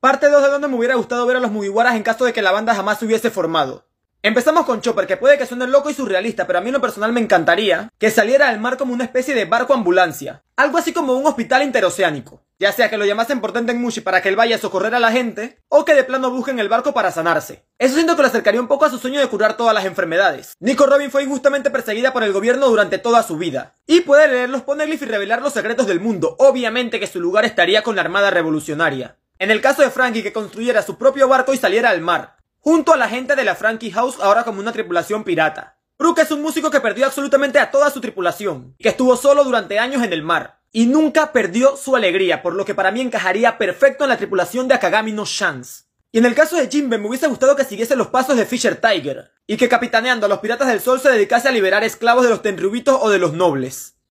Parte 2 de donde me hubiera gustado ver a los Mugiwaras en caso de que la banda jamás se hubiese formado. Empezamos con Chopper, que puede que suene loco y surrealista, pero a mí en lo personal me encantaría que saliera al mar como una especie de barco ambulancia. Algo así como un hospital interoceánico. Ya sea que lo llamasen por Mushi para que él vaya a socorrer a la gente, o que de plano busquen el barco para sanarse. Eso siento que lo acercaría un poco a su sueño de curar todas las enfermedades. Nico Robin fue injustamente perseguida por el gobierno durante toda su vida. Y puede leer los poneglyphs y revelar los secretos del mundo. Obviamente que su lugar estaría con la Armada Revolucionaria. En el caso de Frankie que construyera su propio barco y saliera al mar, junto a la gente de la Frankie House ahora como una tripulación pirata. Brooke es un músico que perdió absolutamente a toda su tripulación, que estuvo solo durante años en el mar, y nunca perdió su alegría, por lo que para mí encajaría perfecto en la tripulación de Akagami no Chance. Y en el caso de Jinbe me hubiese gustado que siguiese los pasos de Fisher Tiger, y que capitaneando a los Piratas del Sol se dedicase a liberar esclavos de los Tenrubitos o de los nobles.